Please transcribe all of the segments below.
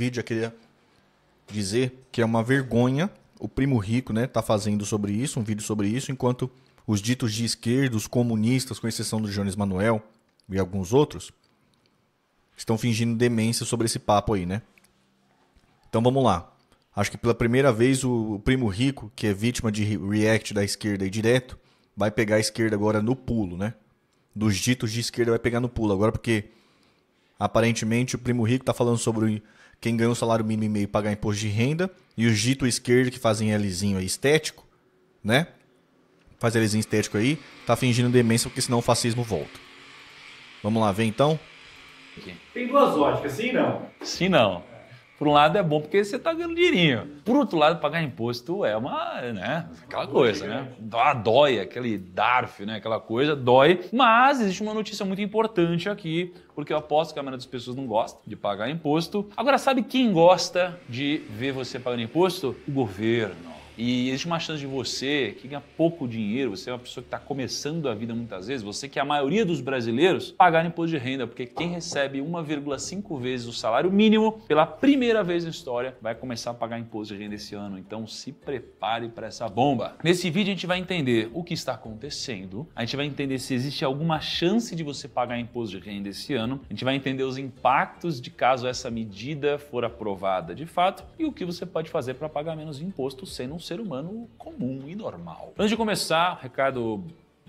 vídeo, eu queria dizer que é uma vergonha o primo rico, né, tá fazendo sobre isso, um vídeo sobre isso, enquanto os ditos de esquerda, os comunistas, com exceção do Jones Manuel e alguns outros, estão fingindo demência sobre esse papo aí, né? Então vamos lá. Acho que pela primeira vez o primo rico, que é vítima de react da esquerda e direto, vai pegar a esquerda agora no pulo, né? Dos ditos de esquerda vai pegar no pulo agora porque aparentemente o primo rico tá falando sobre quem ganha um salário mínimo e meio pagar imposto de renda, e o dito esquerdo que fazem Lzinho aí estético, né? Faz Lzinho estético aí, tá fingindo demência porque senão o fascismo volta. Vamos lá ver então? Tem duas óticas, sim não. Sim não. Por um lado é bom porque você está ganhando dinheirinho. Por outro lado, pagar imposto é uma, né, aquela coisa, né? dói, aquele DARF, né, aquela coisa, dói. Mas existe uma notícia muito importante aqui, porque eu aposto que a maioria das pessoas não gosta de pagar imposto. Agora, sabe quem gosta de ver você pagando imposto? O governo. E existe uma chance de você que ganha pouco dinheiro, você é uma pessoa que está começando a vida muitas vezes, você que é a maioria dos brasileiros, pagar imposto de renda, porque quem recebe 1,5 vezes o salário mínimo pela primeira vez na história vai começar a pagar imposto de renda esse ano. Então se prepare para essa bomba. Nesse vídeo a gente vai entender o que está acontecendo, a gente vai entender se existe alguma chance de você pagar imposto de renda esse ano, a gente vai entender os impactos de caso essa medida for aprovada de fato e o que você pode fazer para pagar menos imposto sendo um ser humano comum e normal. Antes de começar, recado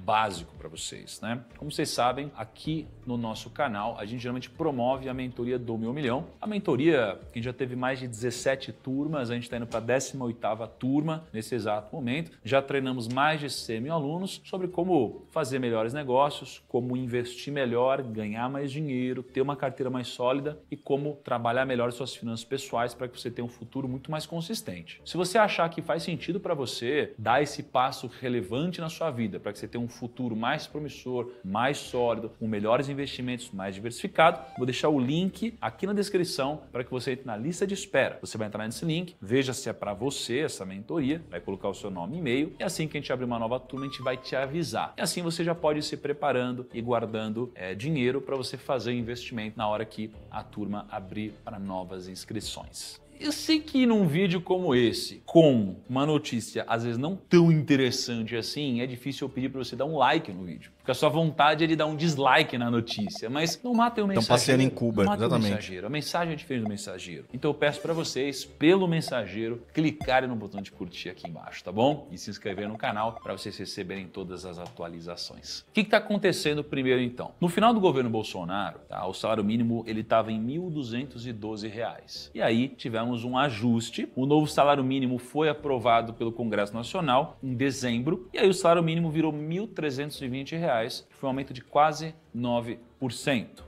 básico para vocês, né? Como vocês sabem, aqui no nosso canal a gente geralmente promove a mentoria do Meu Milhão. A mentoria que já teve mais de 17 turmas, a gente está indo para a 18ª turma nesse exato momento. Já treinamos mais de 100 mil alunos sobre como fazer melhores negócios, como investir melhor, ganhar mais dinheiro, ter uma carteira mais sólida e como trabalhar melhor suas finanças pessoais para que você tenha um futuro muito mais consistente. Se você achar que faz sentido para você dar esse passo relevante na sua vida para que você tenha um futuro mais promissor, mais sólido, com melhores investimentos, mais diversificado. Vou deixar o link aqui na descrição para que você entre na lista de espera. Você vai entrar nesse link, veja se é para você essa mentoria, vai colocar o seu nome e e-mail e assim que a gente abrir uma nova turma, a gente vai te avisar. E assim você já pode ir se preparando e guardando é, dinheiro para você fazer investimento na hora que a turma abrir para novas inscrições. Eu sei que num vídeo como esse, com uma notícia às vezes não tão interessante assim, é difícil eu pedir para você dar um like no vídeo. Porque a sua vontade é de dar um dislike na notícia. Mas não matem o mensageiro. Estão passeando em Cuba, não exatamente. O mensageiro. A mensagem é diferente do mensageiro. Então eu peço para vocês, pelo mensageiro, clicarem no botão de curtir aqui embaixo, tá bom? E se inscrever no canal para vocês receberem todas as atualizações. O que está acontecendo primeiro então? No final do governo Bolsonaro, tá, o salário mínimo ele estava em R$ 1.212. E aí tivemos um ajuste. O novo salário mínimo foi aprovado pelo Congresso Nacional em dezembro, e aí o salário mínimo virou R$ 1.320, que foi um aumento de quase 9%.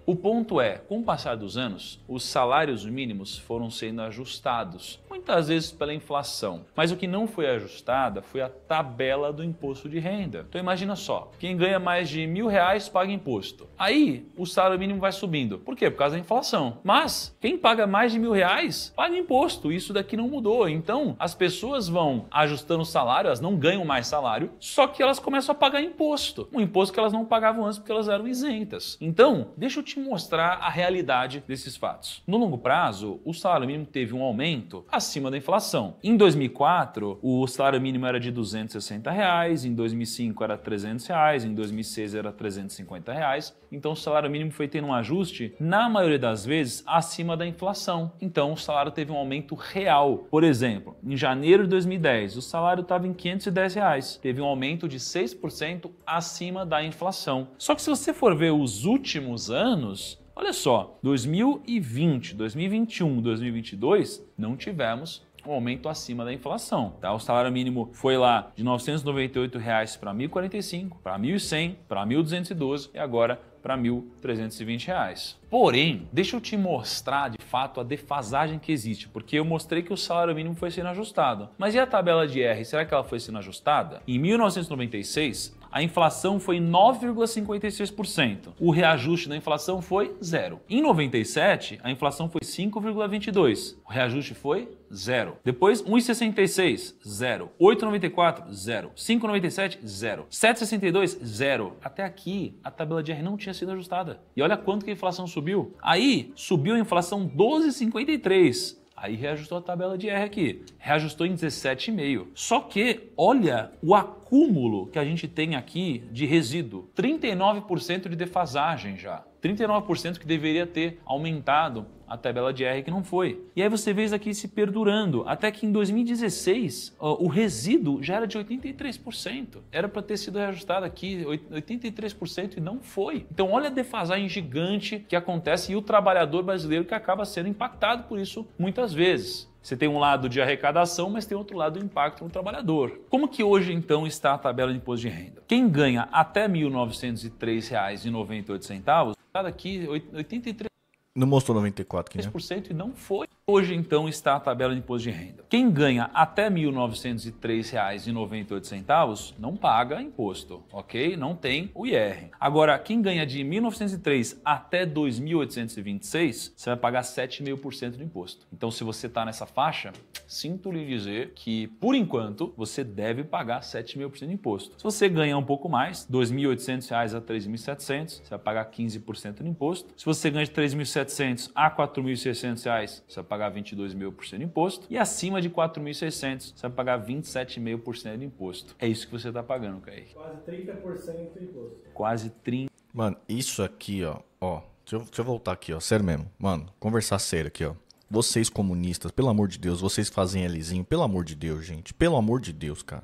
O ponto é, com o passar dos anos, os salários mínimos foram sendo ajustados, muitas vezes pela inflação. Mas o que não foi ajustada foi a tabela do imposto de renda. Então imagina só, quem ganha mais de mil reais paga imposto. Aí o salário mínimo vai subindo. Por quê? Por causa da inflação. Mas quem paga mais de mil reais paga imposto. Isso daqui não mudou. Então as pessoas vão ajustando o salário, elas não ganham mais salário, só que elas começam a pagar imposto. Um imposto que elas não pagavam antes porque elas eram isentas. Então então, deixa eu te mostrar a realidade desses fatos. No longo prazo, o salário mínimo teve um aumento acima da inflação. Em 2004, o salário mínimo era de 260 reais, em 2005 era 300 reais, em 2006 era 350 reais então o salário mínimo foi tendo um ajuste, na maioria das vezes, acima da inflação. Então o salário teve um aumento real. Por exemplo, em janeiro de 2010, o salário estava em 510 reais, teve um aumento de 6% acima da inflação. Só que se você for ver os últimos anos, Olha só, 2020, 2021, 2022 não tivemos um aumento acima da inflação. Tá? O salário mínimo foi lá de R$ 998 para 1.045, para 1.100, para 1.212 e agora para R$ 1.320. Porém, deixa eu te mostrar de fato a defasagem que existe, porque eu mostrei que o salário mínimo foi sendo ajustado. Mas e a tabela de R, será que ela foi sendo ajustada? Em 1996, a inflação foi 9,56%. O reajuste da inflação foi zero. Em 97, a inflação foi 5,22. O reajuste foi zero. Depois, 1,66, zero. 8,94, zero. 5,97, zero. 7,62, zero. Até aqui, a tabela de R não tinha sido ajustada. E olha quanto que a inflação subiu. Aí, subiu a inflação 12,53. Aí reajustou a tabela de R aqui, reajustou em 17,5. Só que olha o acúmulo que a gente tem aqui de resíduo, 39% de defasagem já. 39% que deveria ter aumentado a tabela de R que não foi. E aí você vê isso aqui se perdurando, até que em 2016 o resíduo já era de 83%. Era para ter sido reajustado aqui 83% e não foi. Então olha a defasagem gigante que acontece e o trabalhador brasileiro que acaba sendo impactado por isso muitas vezes. Você tem um lado de arrecadação, mas tem outro lado do impacto no trabalhador. Como que hoje então está a tabela de imposto de renda? Quem ganha até R$ 1.903,98, está aqui 83 não mostrou 94 aqui, né? 3% e não foi. Hoje, então, está a tabela de imposto de renda. Quem ganha até R$ 1.903,98 não paga imposto, ok? Não tem o IR. Agora, quem ganha de 1.903 até 2.826, você vai pagar 7,5% de imposto. Então, se você está nessa faixa, sinto lhe dizer que, por enquanto, você deve pagar 7,5% de imposto. Se você ganha um pouco mais, R$ 2.800 a R$ 3.700, você vai pagar 15% de imposto. Se você ganha de R$ 3.700 a R$ 4.600, você vai pagar 22,5% de imposto. E acima de 4.600, você vai pagar 27,5% de imposto. É isso que você está pagando, Kaique. Quase 30% de imposto. Quase 30%. Mano, isso aqui, ó, ó. Deixa eu, deixa eu voltar aqui, ó. Sério mesmo. Mano, conversar sério aqui, ó. Vocês comunistas, pelo amor de Deus, vocês fazem Lzinho, pelo amor de Deus, gente. Pelo amor de Deus, cara.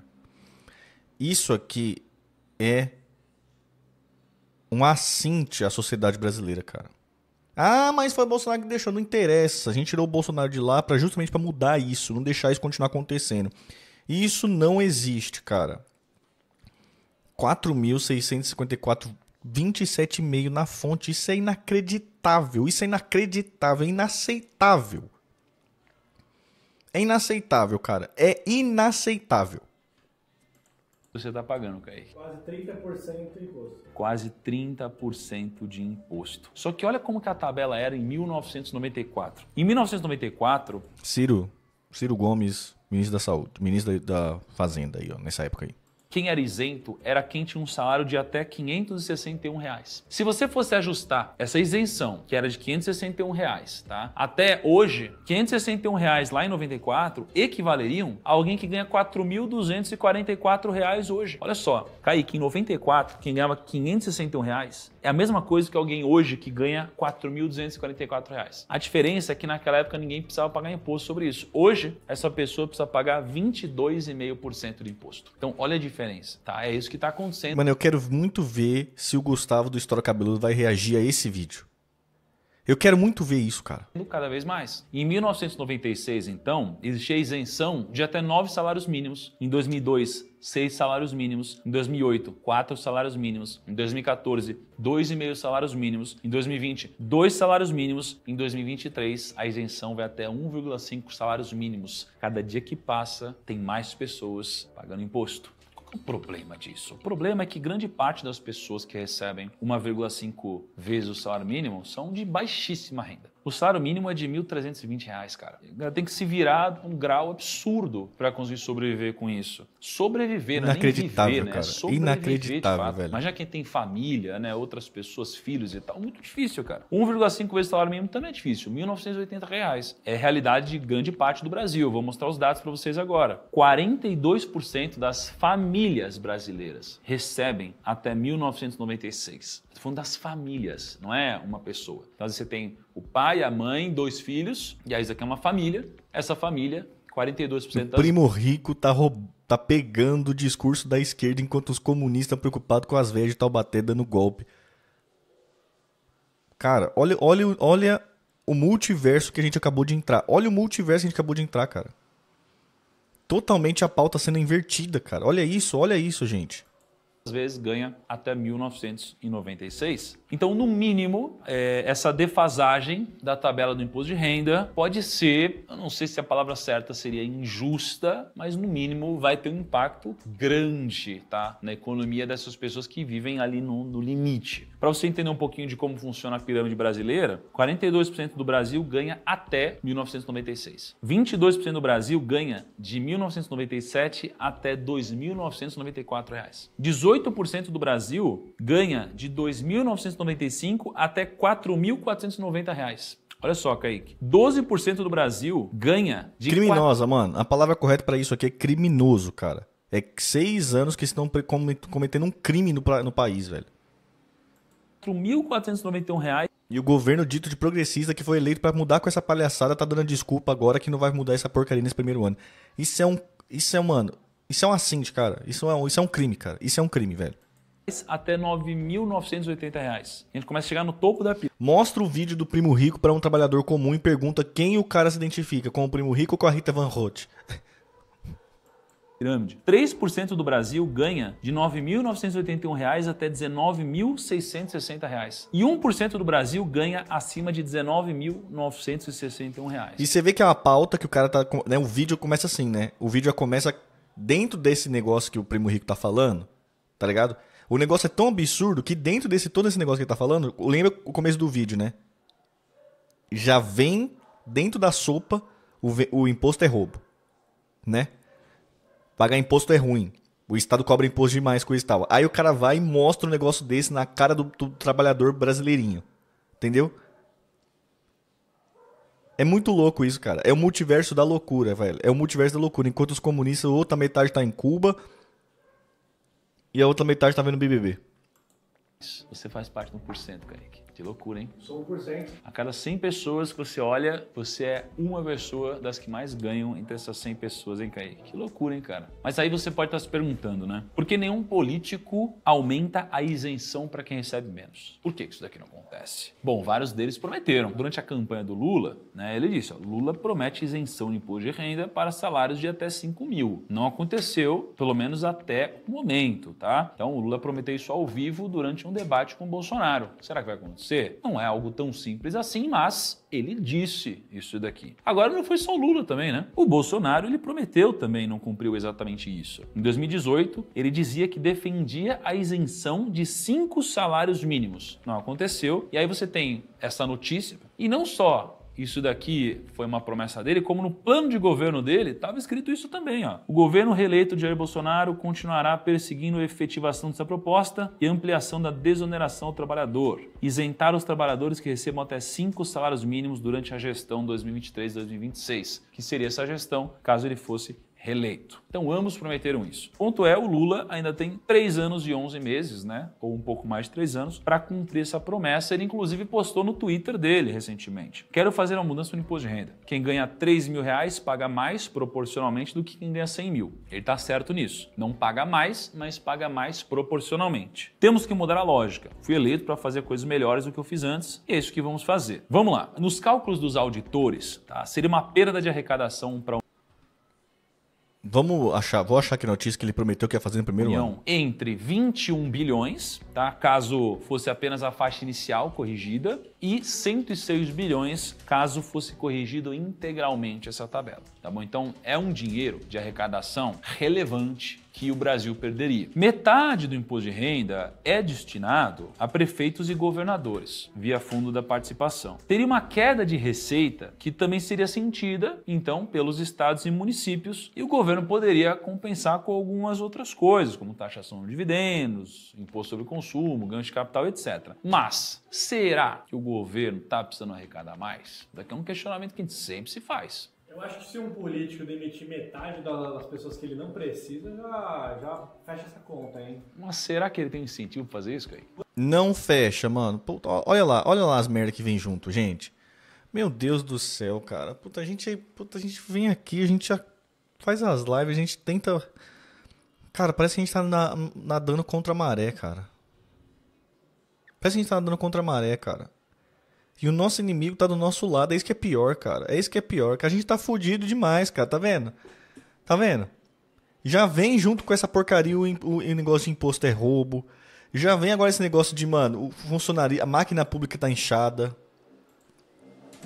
Isso aqui é um assinte à sociedade brasileira, cara. Ah, mas foi o Bolsonaro que deixou. Não interessa. A gente tirou o Bolsonaro de lá para justamente para mudar isso, não deixar isso continuar acontecendo. E isso não existe, cara. 4.654, 27,5 na fonte. Isso é inacreditável. Isso é inacreditável, é inaceitável. É inaceitável, cara. É inaceitável você está pagando, Kaique. Quase 30% de imposto. Quase 30% de imposto. Só que olha como que a tabela era em 1994. Em 1994... Ciro, Ciro Gomes, ministro da Saúde, ministro da, da Fazenda aí, ó, nessa época aí. Quem era isento era quem tinha um salário de até 561 reais. Se você fosse ajustar essa isenção, que era de 561 reais, tá? Até hoje, 561 reais lá em 94 equivaleriam a alguém que ganha 4.244 reais hoje. Olha só, Kaique, em 94, quem ganhava 561 reais é a mesma coisa que alguém hoje que ganha 4.244 reais. A diferença é que naquela época ninguém precisava pagar imposto sobre isso. Hoje, essa pessoa precisa pagar 22,5% de imposto. Então, olha a diferença diferença, tá? É isso que tá acontecendo. Mano, eu quero muito ver se o Gustavo do História Cabeludo vai reagir a esse vídeo. Eu quero muito ver isso, cara. Cada vez mais. Em 1996, então, existia isenção de até nove salários mínimos. Em 2002, seis salários mínimos. Em 2008, quatro salários mínimos. Em 2014, dois e meio salários mínimos. Em 2020, dois salários mínimos. Em 2023, a isenção vai até 1,5 salários mínimos. Cada dia que passa, tem mais pessoas pagando imposto o problema disso? O problema é que grande parte das pessoas que recebem 1,5 vezes o salário mínimo são de baixíssima renda. O salário mínimo é de R$ 1.320, cara. Tem que se virar um grau absurdo para conseguir sobreviver com isso. Sobreviver, inacreditável, é nem viver, né? Cara. Sobreviver Inacreditável, velho. Mas já quem tem família, né, outras pessoas, filhos e tal, muito difícil, cara. 1,5 vezes o salário mínimo também é difícil, R$ 1.980. É realidade de grande parte do Brasil. Vou mostrar os dados para vocês agora. 42% das famílias brasileiras recebem até 1996. Estou falando das famílias, não é uma pessoa. Então, você tem o pai, a mãe, dois filhos, e aí isso aqui é uma família. Essa família, 42% das... O primo rico tá roubando tá pegando o discurso da esquerda enquanto os comunistas estão preocupados com as velhas de Taubaté dando golpe. Cara, olha, olha, olha o multiverso que a gente acabou de entrar. Olha o multiverso que a gente acabou de entrar, cara. Totalmente a pauta sendo invertida, cara. Olha isso, olha isso, gente. Às vezes ganha até 1996. Então, no mínimo, é, essa defasagem da tabela do imposto de renda pode ser, eu não sei se a palavra certa seria injusta, mas no mínimo vai ter um impacto grande tá, na economia dessas pessoas que vivem ali no, no limite. Para você entender um pouquinho de como funciona a pirâmide brasileira, 42% do Brasil ganha até 1996. 22% do Brasil ganha de 1997 até 2.994 reais. 18% do Brasil ganha de 2.994 até R$ reais. Olha só, Kaique. 12% do Brasil ganha de. Criminosa, mano. A palavra correta para isso aqui é criminoso, cara. É seis anos que estão cometendo um crime no, no país, velho. R$ 4.491. E o governo dito de progressista que foi eleito para mudar com essa palhaçada tá dando desculpa agora que não vai mudar essa porcaria nesse primeiro ano. Isso é um. Isso é, mano. Isso é um assinte, cara. Isso é um, isso é um crime, cara. Isso é um crime, velho até R$ 9.980. A gente começa a chegar no topo da pista. Mostra o vídeo do primo rico para um trabalhador comum e pergunta quem o cara se identifica, com o primo rico ou com a Rita Van Roth. pirâmide. 3% do Brasil ganha de R$ reais até R$ reais E 1% do Brasil ganha acima de R$ 19.961. E você vê que é uma pauta que o cara tá. Né, o vídeo começa assim, né? O vídeo já começa dentro desse negócio que o primo rico tá falando, tá ligado? O negócio é tão absurdo que dentro desse todo esse negócio que ele tá falando, lembra o começo do vídeo, né? Já vem dentro da sopa o, o imposto é roubo, né? Pagar imposto é ruim. O Estado cobra imposto demais, coisa e tal. Aí o cara vai e mostra um negócio desse na cara do, do trabalhador brasileirinho. Entendeu? É muito louco isso, cara. É o multiverso da loucura, velho. É o multiverso da loucura. Enquanto os comunistas, outra metade tá em Cuba, e a outra metade tá vendo BBB. Você faz parte do 1%, Kaique. Que loucura, hein? Sou 1%. A cada 100 pessoas que você olha, você é uma pessoa das que mais ganham entre essas 100 pessoas, hein, Kaique? Que loucura, hein, cara? Mas aí você pode estar se perguntando, né? Por que nenhum político aumenta a isenção para quem recebe menos? Por que isso daqui não acontece? Bom, vários deles prometeram. Durante a campanha do Lula, né, ele disse, ó, Lula promete isenção de imposto de renda para salários de até 5 mil. Não aconteceu, pelo menos até o momento, tá? Então o Lula prometeu isso ao vivo durante um debate com o Bolsonaro. Será que vai acontecer? você? Não é algo tão simples assim, mas ele disse isso daqui. Agora não foi só o Lula também, né? O Bolsonaro ele prometeu também, não cumpriu exatamente isso. Em 2018, ele dizia que defendia a isenção de cinco salários mínimos. Não aconteceu. E aí você tem essa notícia. E não só isso daqui foi uma promessa dele, como no plano de governo dele estava escrito isso também. Ó. O governo reeleito de Jair Bolsonaro continuará perseguindo a efetivação dessa proposta e ampliação da desoneração ao trabalhador, isentar os trabalhadores que recebam até cinco salários mínimos durante a gestão 2023-2026, que seria essa gestão caso ele fosse reeleito. Então ambos prometeram isso. Ponto é, o Lula ainda tem 3 anos e 11 meses, né, ou um pouco mais de 3 anos, para cumprir essa promessa. Ele inclusive postou no Twitter dele recentemente. Quero fazer uma mudança no imposto de renda. Quem ganha 3 mil reais paga mais proporcionalmente do que quem ganha 100 mil. Ele está certo nisso. Não paga mais, mas paga mais proporcionalmente. Temos que mudar a lógica. Fui eleito para fazer coisas melhores do que eu fiz antes e é isso que vamos fazer. Vamos lá. Nos cálculos dos auditores, tá, seria uma perda de arrecadação para Vamos achar, vou achar que notícia que ele prometeu que ia fazer no primeiro União ano. Entre 21 bilhões, tá? Caso fosse apenas a faixa inicial corrigida, e 106 bilhões caso fosse corrigido integralmente essa tabela. Tá bom? Então é um dinheiro de arrecadação relevante que o Brasil perderia. Metade do imposto de renda é destinado a prefeitos e governadores, via fundo da participação. Teria uma queda de receita que também seria sentida, então, pelos estados e municípios, e o governo poderia compensar com algumas outras coisas, como taxação de dividendos, imposto sobre consumo, ganho de capital, etc. Mas será que o governo está precisando arrecadar mais? Daqui é um questionamento que a gente sempre se faz. Eu acho que se um político demitir metade das pessoas que ele não precisa, já, já fecha essa conta, hein? Mas será que ele tem incentivo pra fazer isso, cara? Não fecha, mano. Puta, olha lá, olha lá as merdas que vem junto, gente. Meu Deus do céu, cara. Puta, a gente, puta, a gente vem aqui, a gente já faz as lives, a gente tenta. Cara, parece que a gente tá na, nadando contra a maré, cara. Parece que a gente tá nadando contra a maré, cara. E o nosso inimigo tá do nosso lado. É isso que é pior, cara. É isso que é pior. Que a gente tá fudido demais, cara. Tá vendo? Tá vendo? Já vem junto com essa porcaria o, o, o negócio de imposto é roubo. Já vem agora esse negócio de, mano, o funcionário, a máquina pública tá inchada.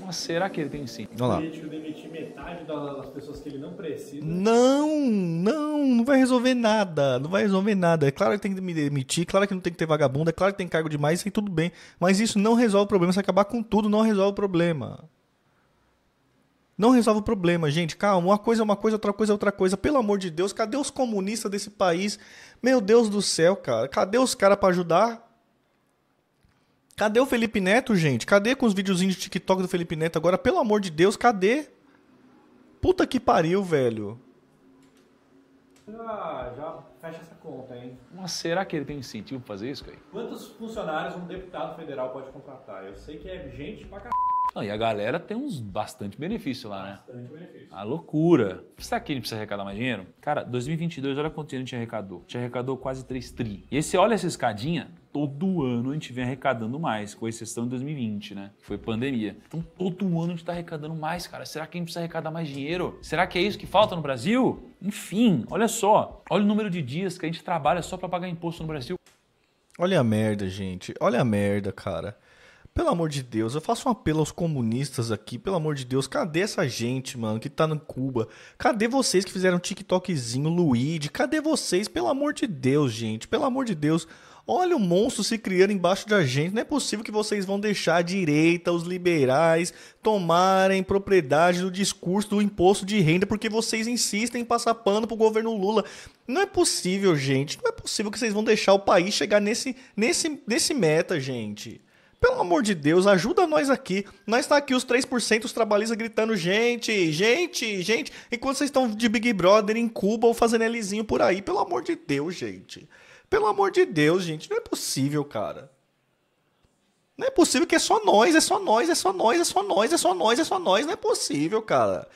Mas será que ele tem sim? Olha lá. demitir metade das pessoas que ele não precisa. Não, não, não vai resolver nada. Não vai resolver nada. É claro que tem que me demitir, claro que não tem que ter vagabundo, é claro que tem cargo demais e tudo bem. Mas isso não resolve o problema. Se acabar com tudo, não resolve o problema. Não resolve o problema, gente. Calma, uma coisa é uma coisa, outra coisa é outra coisa. Pelo amor de Deus, cadê os comunistas desse país? Meu Deus do céu, cara. Cadê os caras para ajudar Cadê o Felipe Neto, gente? Cadê com os videozinhos de TikTok do Felipe Neto agora? Pelo amor de Deus, cadê? Puta que pariu, velho. Já, ah, já fecha essa conta, hein? Mas será que ele tem incentivo pra fazer isso, cara? Quantos funcionários um deputado federal pode contratar? Eu sei que é gente pra caralho e a galera tem uns bastante benefício lá, né? Bastante benefício. A loucura. Será que a gente precisa arrecadar mais dinheiro? Cara, 2022, olha quanto dinheiro a gente arrecadou. A gente arrecadou quase 3 tri. E aí você olha essa escadinha, todo ano a gente vem arrecadando mais, com exceção de 2020, né? Que foi pandemia. Então todo ano a gente tá arrecadando mais, cara. Será que a gente precisa arrecadar mais dinheiro? Será que é isso que falta no Brasil? Enfim, olha só. Olha o número de dias que a gente trabalha só para pagar imposto no Brasil. Olha a merda, gente. Olha a merda, cara. Pelo amor de Deus, eu faço um apelo aos comunistas aqui, pelo amor de Deus, cadê essa gente, mano, que tá na Cuba? Cadê vocês que fizeram TikTokzinho, Luigi? Cadê vocês? Pelo amor de Deus, gente, pelo amor de Deus. Olha o monstro se criando embaixo da gente. Não é possível que vocês vão deixar a direita, os liberais, tomarem propriedade do discurso do imposto de renda porque vocês insistem em passar pano pro governo Lula. Não é possível, gente. Não é possível que vocês vão deixar o país chegar nesse, nesse, nesse meta, gente. Pelo amor de Deus, ajuda nós aqui. Nós está aqui os 3% os trabalhistas gritando gente, gente, gente, enquanto vocês estão de Big Brother em Cuba ou fazendo Lzinho por aí. Pelo amor de Deus, gente. Pelo amor de Deus, gente, não é possível, cara. Não é possível que é só nós, é só nós, é só nós, é só nós, é só nós, é só nós, não é possível, cara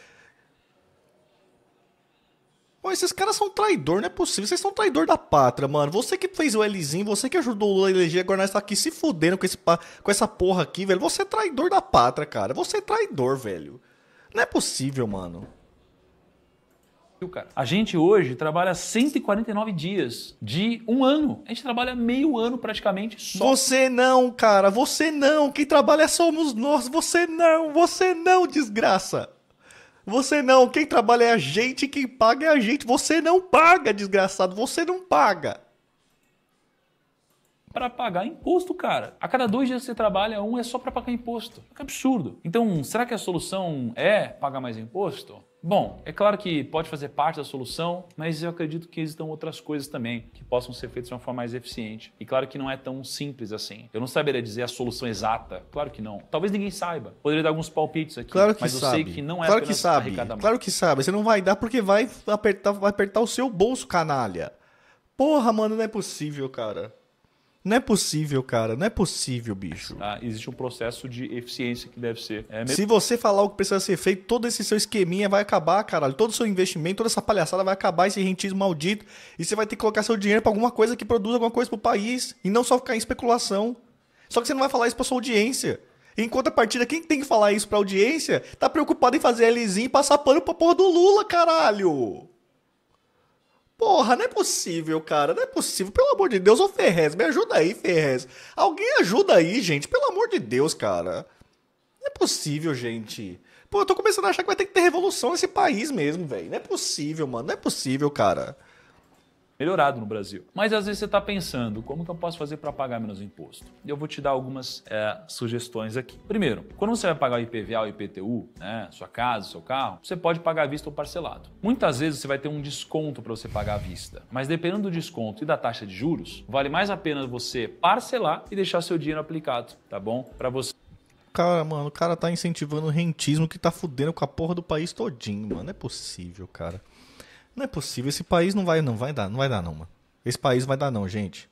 esses caras são traidor, não é possível. Vocês são traidor da pátria, mano. Você que fez o Lzinho, você que ajudou o Lula a eleger, agora nós tá aqui se fudendo com, esse, com essa porra aqui, velho. Você é traidor da pátria, cara. Você é traidor, velho. Não é possível, mano. A gente hoje trabalha 149 dias de um ano. A gente trabalha meio ano praticamente só. Você não, cara, você não. Quem trabalha somos nós. Você não, você não, desgraça. Você não, quem trabalha é a gente, quem paga é a gente. Você não paga, desgraçado, você não paga para pagar imposto, cara. A cada dois dias que você trabalha, um é só para pagar imposto. Que é absurdo. Então, será que a solução é pagar mais imposto? Bom, é claro que pode fazer parte da solução, mas eu acredito que existam outras coisas também que possam ser feitas de uma forma mais eficiente. E claro que não é tão simples assim. Eu não saberia dizer a solução exata, claro que não. Talvez ninguém saiba. Poderia dar alguns palpites aqui, claro que mas sabe. eu sei que não é claro que sabe. Claro que sabe. Você não vai dar porque vai apertar, vai apertar o seu bolso, canalha. Porra, mano, não é possível, cara. Não é possível, cara. Não é possível, bicho. Ah, existe um processo de eficiência que deve ser. É Se você falar o que precisa ser feito, todo esse seu esqueminha vai acabar, caralho. Todo o seu investimento, toda essa palhaçada vai acabar, esse rentismo maldito. E você vai ter que colocar seu dinheiro para alguma coisa que produza alguma coisa pro país. E não só ficar em especulação. Só que você não vai falar isso pra sua audiência. Em contrapartida, quem tem que falar isso pra audiência tá preocupado em fazer Lzinho e passar pano pra porra do Lula, caralho. Porra, não é possível, cara. Não é possível. Pelo amor de Deus, ô Ferrez, me ajuda aí, Ferrez. Alguém ajuda aí, gente. Pelo amor de Deus, cara. Não é possível, gente. Pô, eu tô começando a achar que vai ter que ter revolução nesse país mesmo, velho. Não é possível, mano. Não é possível, cara melhorado no Brasil. Mas às vezes você está pensando, como que eu posso fazer para pagar menos imposto? Eu vou te dar algumas é, sugestões aqui. Primeiro, quando você vai pagar o IPVA ou IPTU, né, sua casa, seu carro, você pode pagar à vista ou parcelado. Muitas vezes você vai ter um desconto para você pagar à vista, mas dependendo do desconto e da taxa de juros, vale mais a pena você parcelar e deixar seu dinheiro aplicado, tá bom? Para você cara, mano, o cara tá incentivando o rentismo que tá fudendo com a porra do país todinho, mano. Não é possível, cara. Não é possível, esse país não vai, não vai dar, não vai dar não, mano. Esse país não vai dar não, gente.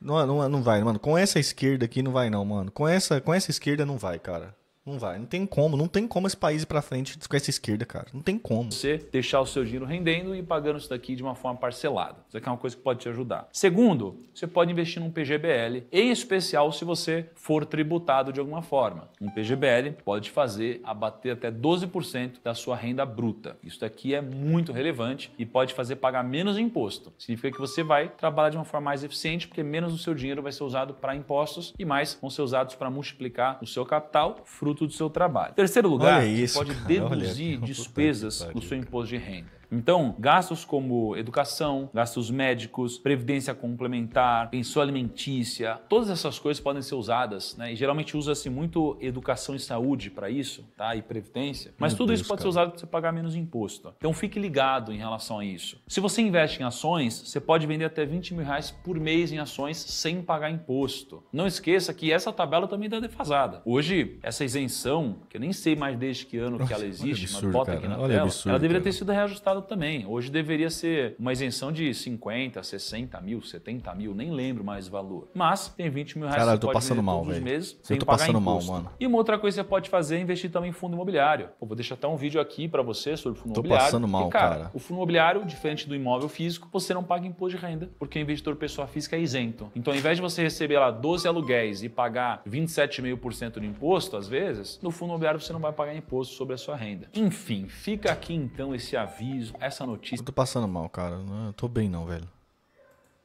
Não, não, não vai, mano. Com essa esquerda aqui não vai não, mano. Com essa, com essa esquerda não vai, cara. Não vai, não tem como, não tem como esse país ir pra frente com essa esquerda, cara. Não tem como. Você deixar o seu dinheiro rendendo e pagando isso daqui de uma forma parcelada. Isso aqui é uma coisa que pode te ajudar. Segundo, você pode investir num PGBL, em especial se você for tributado de alguma forma. Um PGBL pode fazer abater até 12% da sua renda bruta. Isso daqui é muito relevante e pode fazer pagar menos imposto. Significa que você vai trabalhar de uma forma mais eficiente, porque menos do seu dinheiro vai ser usado para impostos e mais vão ser usados para multiplicar o seu capital, fruto produto do seu trabalho. Terceiro lugar, você pode deduzir despesas do seu imposto de renda. Então, gastos como educação, gastos médicos, previdência complementar, pensão alimentícia, todas essas coisas podem ser usadas, né? E geralmente usa-se muito educação e saúde para isso, tá? E previdência. Mas Meu tudo Deus, isso pode cara. ser usado para você pagar menos imposto. Então, fique ligado em relação a isso. Se você investe em ações, você pode vender até 20 mil reais por mês em ações sem pagar imposto. Não esqueça que essa tabela também está defasada. Hoje, essa isenção, que eu nem sei mais desde que ano Nossa, que ela existe, absurdo, mas bota cara. aqui na olha tela, absurdo, ela deveria cara. ter sido reajustada passado também. Hoje deveria ser uma isenção de 50, 60 mil, 70 mil, nem lembro mais o valor. Mas tem 20 mil reais Cara, eu tô passando mal, todos os meses eu tô passando imposto. mal, mano. E uma outra coisa que você pode fazer é investir também em fundo imobiliário. Pô, vou deixar até um vídeo aqui para você sobre fundo tô imobiliário. Tô passando mal, porque, cara, cara. O fundo imobiliário, diferente do imóvel físico, você não paga imposto de renda, porque o investidor pessoa física é isento. Então, ao invés de você receber lá 12 aluguéis e pagar 27,5% de imposto, às vezes, no fundo imobiliário você não vai pagar imposto sobre a sua renda. Enfim, fica aqui então esse aviso jornalismo, essa notícia. Eu tô passando mal, cara. Não tô bem, não, velho.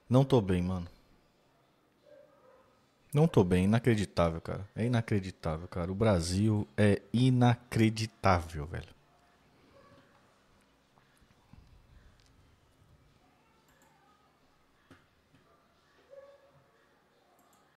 Não tô bem, mano. Não tô bem, inacreditável, cara. É inacreditável, cara. O Brasil é inacreditável, velho.